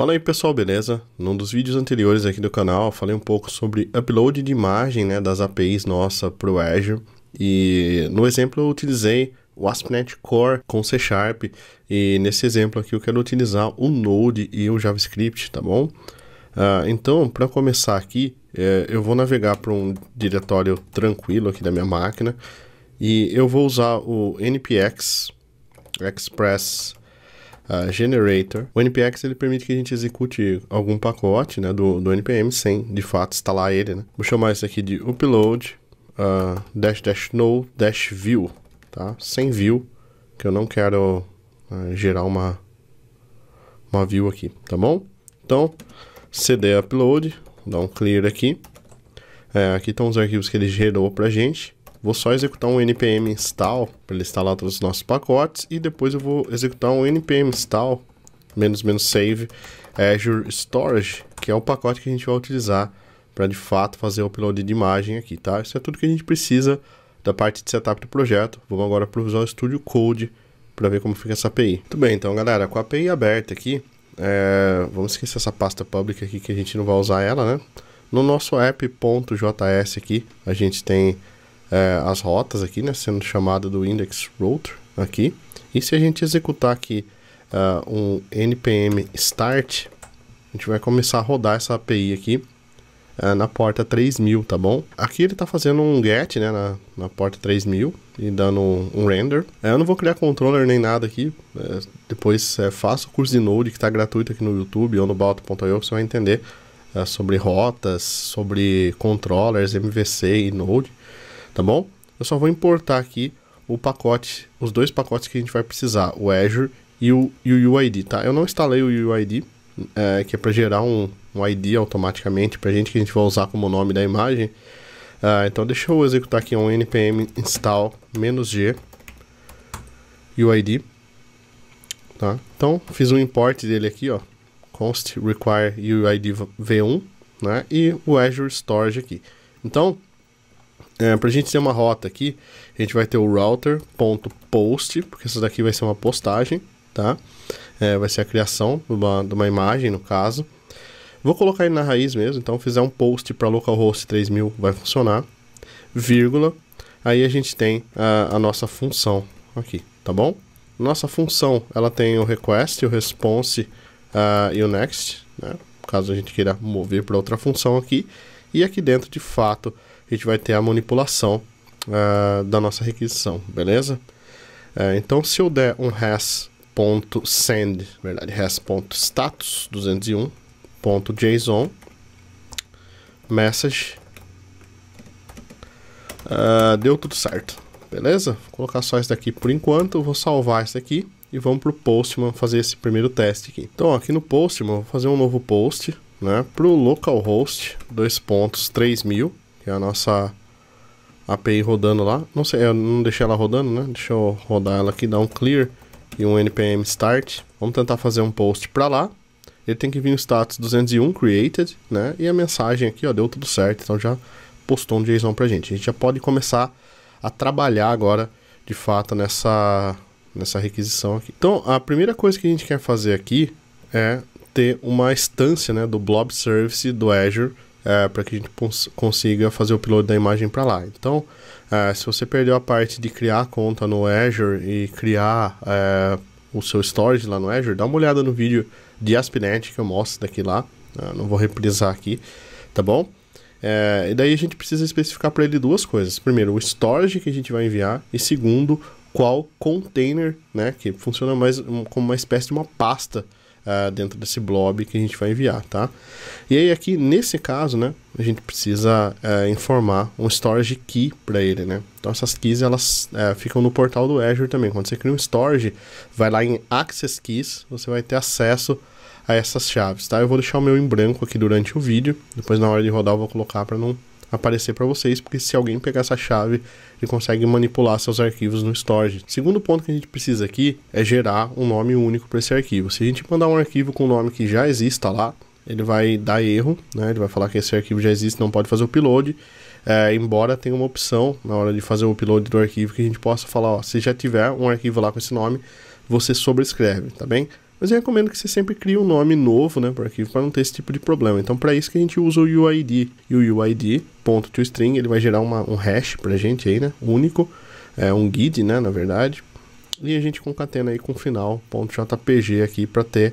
Fala aí pessoal, beleza? Num dos vídeos anteriores aqui do canal, falei um pouco sobre upload de imagem né, das APIs nossa para o Azure e no exemplo eu utilizei o ASP.NET Core com C Sharp e nesse exemplo aqui eu quero utilizar o Node e o JavaScript, tá bom? Uh, então, para começar aqui, é, eu vou navegar para um diretório tranquilo aqui da minha máquina e eu vou usar o npx express uh, generator, o npx ele permite que a gente execute algum pacote né, do, do npm sem de fato instalar ele. Né? Vou chamar isso aqui de upload uh, dash dash no dash view, tá? sem view, que eu não quero uh, gerar uma, uma view aqui, tá bom? Então, cd upload, dá um clear aqui. É, aqui estão os arquivos que ele gerou a gente vou só executar um npm install para ele instalar todos os nossos pacotes e depois eu vou executar um npm install menos menos save Azure Storage, que é o pacote que a gente vai utilizar para de fato fazer o upload de imagem aqui, tá? Isso é tudo que a gente precisa da parte de setup do projeto. Vamos agora para o Visual Studio Code para ver como fica essa API. Tudo bem, então galera, com a API aberta aqui, é... vamos esquecer essa pasta pública aqui que a gente não vai usar ela, né? No nosso app.js aqui, a gente tem é, as rotas aqui, né, sendo chamada do index router aqui. E se a gente executar aqui uh, um npm start, a gente vai começar a rodar essa API aqui uh, na porta 3000, tá bom? Aqui ele está fazendo um get né, na, na porta 3000 e dando um, render. É, eu não vou criar controller nem nada aqui, é, depois faça o curso de Node que está gratuito aqui no YouTube ou no balto.io, você vai entender sobre rotas, sobre controllers, MVC e Node tá bom? Eu só vou importar aqui o pacote, os dois pacotes que a gente vai precisar, o Azure e o, e o UID, tá? Eu não instalei o UID, é, que é para gerar um, um ID automaticamente para gente que a gente vai usar como nome da imagem. Uh, então deixa eu executar aqui um npm install "-g", UID. Tá? Então, fiz um import dele aqui, ó. Const require UID v1, né? E o Azure Storage aqui. Então, é, para a gente ter uma rota aqui, a gente vai ter o router.post, porque isso daqui vai ser uma postagem, tá? É, vai ser a criação de uma, de uma, imagem, no caso. Vou colocar ele na raiz mesmo, então fizer um post para localhost 3000 vai funcionar, vírgula. Aí a gente tem a, a nossa função aqui, tá bom? Nossa função, ela tem o request, o response uh, e o next, né? Caso a gente queira mover para outra função aqui. E aqui dentro, de fato, a gente vai ter a manipulação uh, da nossa requisição, beleza? Uh, então, se eu der um has.send, verdade, has.status 201json message, uh, deu tudo certo, beleza? Vou colocar só isso daqui por enquanto, vou salvar isso aqui e vamos pro Postman fazer esse primeiro teste aqui. Então, aqui no Postman, vou fazer um novo post, né, pro localhost, dois pontos, 3000, que é a nossa API rodando lá. Não sei, eu não deixei ela rodando, né? Deixa eu rodar ela aqui, dar um clear e um npm start. Vamos tentar fazer um post para lá. Ele tem que vir o status 201 created, né? E a mensagem aqui, ó, deu tudo certo. Então já postou um JSON pra gente. A gente já pode começar a trabalhar agora, de fato, nessa, nessa requisição aqui. Então, a primeira coisa que a gente quer fazer aqui é ter uma instância, né, do blob service do Azure é, para que a gente consiga fazer o upload da imagem para lá. Então, é, se você perdeu a parte de criar a conta no Azure e criar é, o seu storage lá no Azure, dá uma olhada no vídeo de AspNet que eu mostro daqui lá. Eu né, não vou reprisar aqui, tá bom? É, e daí a gente precisa especificar para ele duas coisas. Primeiro, o storage que a gente vai enviar. E segundo, qual container, né? Que funciona mais como uma espécie de uma pasta ah, dentro desse blob que a gente vai enviar, tá? E aí aqui, nesse caso, né, a gente precisa eh, informar um storage key para ele, né? Então essas keys, elas eh, ficam no portal do Azure também. Quando você cria um storage, vai lá em Access Keys, você vai ter acesso a essas chaves, tá? Eu vou deixar o meu em branco aqui durante o vídeo, depois na hora de rodar eu vou colocar para não aparecer para vocês, porque se alguém pegar essa chave, ele consegue manipular seus arquivos no storage. Segundo ponto que a gente precisa aqui é gerar um nome único para esse arquivo. Se a gente mandar um arquivo com um nome que já exista lá, ele vai dar erro, né? Ele vai falar que esse arquivo já existe, não pode fazer o upload. É, embora tenha uma opção na hora de fazer o upload do arquivo que a gente possa falar, ó, se já tiver um arquivo lá com esse nome, você sobrescreve, tá bem? Mas eu recomendo que você sempre crie um nome novo né, para o arquivo para não ter esse tipo de problema. Então, para isso que a gente usa o UID. E o UID, ponto ele vai gerar uma, um hash para a gente aí, né, único, é um guide, né, na verdade. E a gente concatena aí com o final, ponto .jpg aqui para ter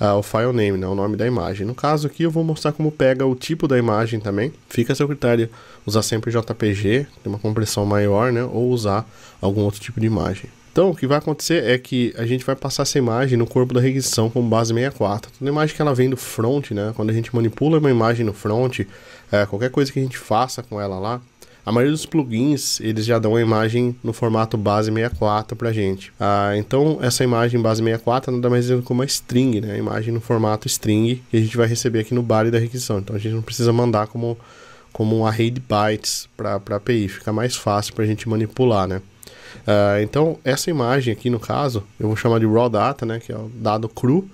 uh, o file name, né, o nome da imagem. No caso aqui eu vou mostrar como pega o tipo da imagem também. Fica a seu critério usar sempre JPG, tem uma compressão maior, né, ou usar algum outro tipo de imagem. Então, o que vai acontecer é que a gente vai passar essa imagem no corpo da requisição como base 64. Toda imagem que ela vem do front, né? Quando a gente manipula uma imagem no front, é, qualquer coisa que a gente faça com ela lá, a maioria dos plugins, eles já dão a imagem no formato base 64 pra gente. Ah, então, essa imagem base 64 nada mais é que uma string, né? A imagem no formato string que a gente vai receber aqui no body da requisição. Então, a gente não precisa mandar como, como um array de bytes para a API. Fica mais fácil para a gente manipular, né? Uh, então, essa imagem aqui, no caso, eu vou chamar de raw data, né, que é o dado cru, uh,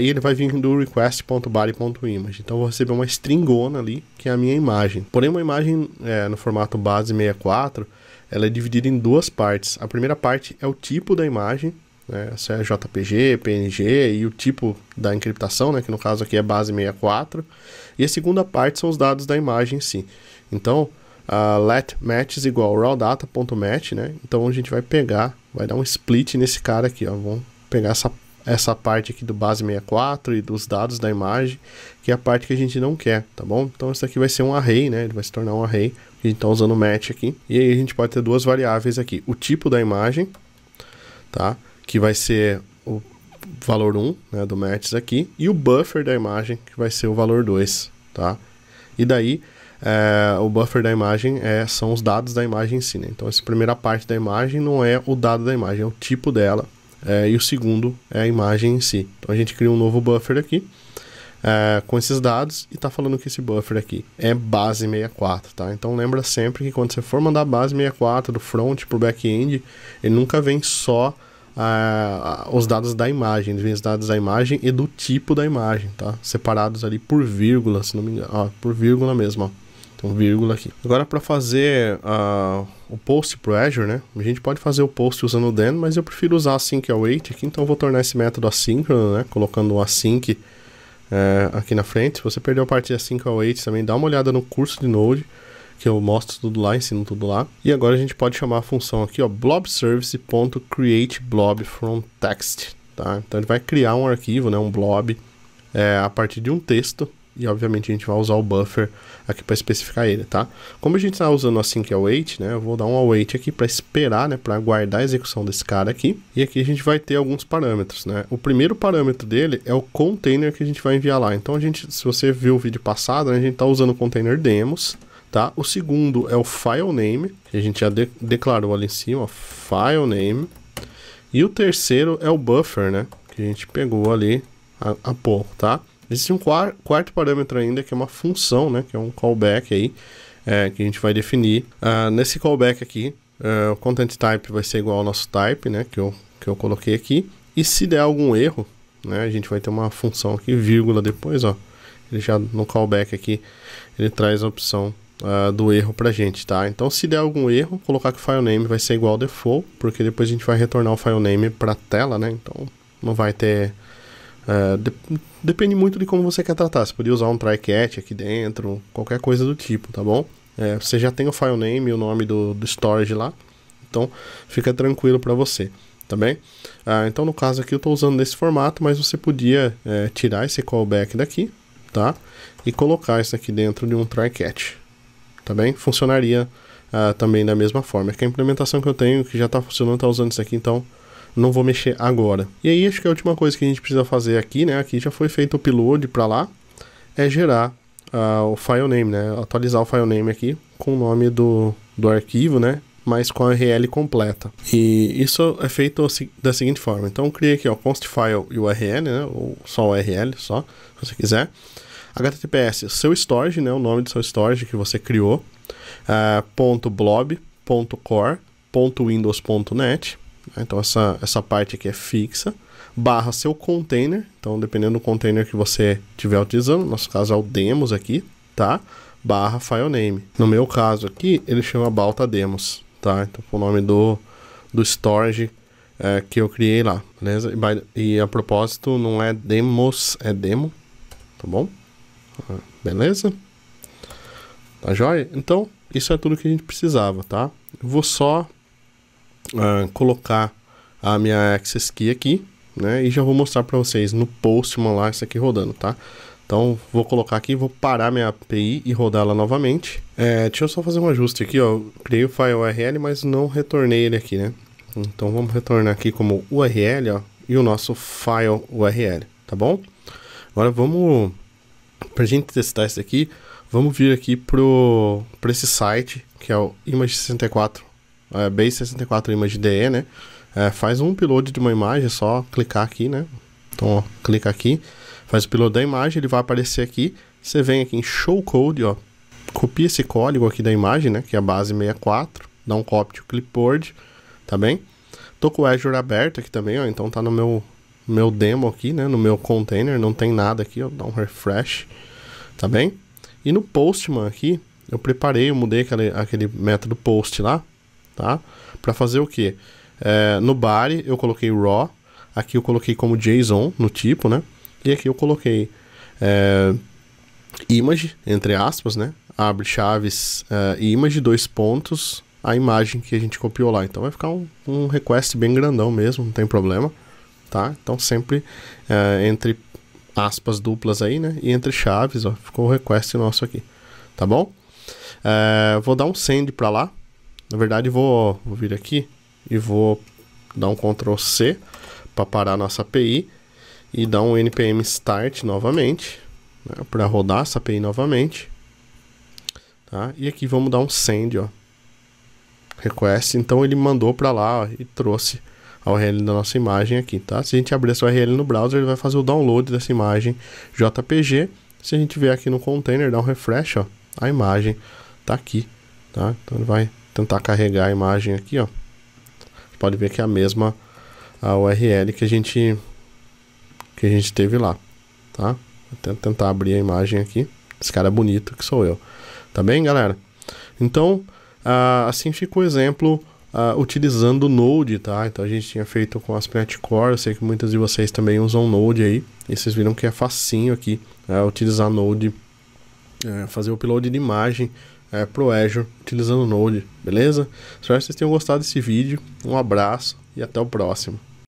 e ele vai vir do request.body.image. Então, eu vou receber uma stringona ali, que é a minha imagem. Porém, uma imagem é, no formato base 64, ela é dividida em duas partes. A primeira parte é o tipo da imagem, né, se é JPG, PNG e o tipo da encriptação, né, que no caso aqui é base 64. E a segunda parte são os dados da imagem em si. Então, uh, let matches igual rawdata.match, né? Então a gente vai pegar, vai dar um split nesse cara aqui, ó. Vamos pegar essa, essa parte aqui do base 64 e dos dados da imagem, que é a parte que a gente não quer, tá bom? Então isso aqui vai ser um array, né? Ele vai se tornar um array. A gente tá usando match aqui. E aí a gente pode ter duas variáveis aqui. O tipo da imagem, tá? Que vai ser o valor 1 né, do match aqui. E o buffer da imagem, que vai ser o valor 2, tá? E daí é, o buffer da imagem é, são os dados da imagem em si. Né? Então, essa primeira parte da imagem não é o dado da imagem, é o tipo dela. É, e o segundo é a imagem em si. Então, a gente cria um novo buffer aqui é, com esses dados e está falando que esse buffer aqui é base 64. Tá? Então, lembra sempre que quando você for mandar base 64 do front para o back-end, ele nunca vem só... É, os dados da imagem, os dados da imagem e do tipo da imagem, tá? Separados ali por vírgula, se não me engano, ó, por vírgula mesmo, ó. Então, vírgula aqui. Agora, para fazer o post o Azure, né? A gente pode fazer o post usando o Den, mas eu prefiro usar async await aqui, então vou tornar esse método assíncrono, né? Colocando o async eh, aqui na frente. Se você perdeu a parte de async await também, dá uma olhada no curso de Node, que eu mostro tudo lá, ensino tudo lá. E agora a gente pode chamar a função aqui, ó, blobservice.createBlobFromText, tá? Então ele vai criar um arquivo, né? Um blob é, a partir de um texto e obviamente a gente vai usar o buffer aqui para especificar ele, tá? Como a gente está usando assim que é await, né, eu vou dar um await aqui para esperar, né, para aguardar a execução desse cara aqui, e aqui a gente vai ter alguns parâmetros, né? O primeiro parâmetro dele é o container que a gente vai enviar lá. Então a gente, se você viu o vídeo passado, né, a gente está usando o container demos, tá? O segundo é o file name, que a gente já de declarou ali em cima, file name. E o terceiro é o buffer, né? Que a gente pegou ali há pouco, tá? Existe um quarto, quarto parâmetro ainda, que é uma função, né? Que é um callback aí, é, que a gente vai definir. Uh, nesse callback aqui, uh, o content type vai ser igual ao nosso type, né? Que eu, que eu coloquei aqui. E se der algum erro, né? A gente vai ter uma função aqui, vírgula depois, ó. Ele já no callback aqui, ele traz a opção Uh, do erro pra gente, tá? Então, se der algum erro, colocar que o filename vai ser igual ao default, porque depois a gente vai retornar o filename pra tela, né? Então, não vai ter Uh, de depende muito de como você quer tratar. Você poderia usar um try catch aqui dentro, qualquer coisa do tipo, tá bom? É, você já tem o file name, o nome do, do storage lá, então fica tranquilo para você, tá bem? Ah, então no caso aqui eu estou usando nesse formato, mas você podia é, tirar esse callback daqui, tá? E colocar isso aqui dentro de um try catch, tá bem? Funcionaria ah, também da mesma forma. É que a implementação que eu tenho, que já está funcionando, está usando isso aqui, então não vou mexer agora. E aí acho que a última coisa que a gente precisa fazer aqui, né, aqui já foi feito o upload para lá, é gerar uh, o file name, né, atualizar o file name aqui com o nome do, do arquivo, né, mas com a URL completa. E isso é feito da seguinte forma. Então eu criei aqui o const file e URL, né, ou só URL, só, se você quiser. HTTPS, seu storage, né, o nome do seu storage que você criou, uh, ah, .blob.core.windows.net né? Então essa, essa parte aqui é fixa, barra seu container, então dependendo do container que você estiver utilizando, no nosso caso é o demos aqui, tá? Barra file name. No meu caso aqui, ele chama balta demos, tá? Então o nome do, do storage é, que eu criei lá, beleza? E, e a propósito não é demos, é demo, tá bom? Ah, beleza? Tá joia? Então, isso é tudo que a gente precisava, tá? vou só uh, colocar a minha Access Key aqui, né? E já vou mostrar para vocês no post lá isso aqui rodando, tá? Então vou colocar aqui, vou parar minha API e rodá-la novamente. É, deixa eu só fazer um ajuste aqui, ó. Eu criei o file URL, mas não retornei ele aqui, né? Então vamos retornar aqui como URL, ó, e o nosso file URL, tá bom? Agora vamos, para a gente testar isso aqui, vamos vir aqui pro, pra esse site, que é o image64 é, Base 64 Image DE, né? É, faz um upload de uma imagem, é só clicar aqui, né? Então, ó, clica aqui, faz o upload da imagem, ele vai aparecer aqui. Você vem aqui em Show Code, ó, copia esse código aqui da imagem, né? Que é a base 64, dá um copy to clipboard, tá bem? Tô com o Azure aberto aqui também, ó, então tá no meu, meu demo aqui, né? No meu container, não tem nada aqui, ó, dá um refresh, tá bem? E no Postman aqui, eu preparei, eu mudei aquele, aquele método post lá, tá? Para fazer o quê? É, no body eu coloquei raw, aqui eu coloquei como JSON no tipo, né? E aqui eu coloquei é, image, entre aspas, né? Abre chaves é, image, dois pontos, a imagem que a gente copiou lá. Então vai ficar um, um request bem grandão mesmo, não tem problema, tá? Então sempre é, entre aspas duplas aí, né? E entre chaves, ó, ficou o request nosso aqui, tá bom? É, vou dar um send para lá, na verdade, vou, vou vir aqui e vou dar um Ctrl C para parar nossa API e dar um npm start novamente né, para rodar essa API novamente. Tá? E aqui vamos dar um send, ó. Request. Então ele mandou para lá ó, e trouxe a URL da nossa imagem aqui, tá? Se a gente abrir essa URL no browser, ele vai fazer o download dessa imagem JPG. Se a gente vier aqui no container, dar um refresh, ó, a imagem está aqui, tá? Então ele vai tentar carregar a imagem aqui, ó. Pode ver que é a mesma a URL que a gente que a gente teve lá, tá? Vou tentar abrir a imagem aqui. Esse cara é bonito que sou eu. Tá bem, galera? Então, ah, assim fica o exemplo ah, utilizando o Node, tá? Então a gente tinha feito com Aspect Core, eu sei que muitas de vocês também usam Node aí. E vocês viram que é facinho aqui né, utilizar Node, é, fazer o upload de imagem é, pro Azure utilizando o Node, beleza? Espero que vocês tenham gostado desse vídeo. Um abraço e até o próximo.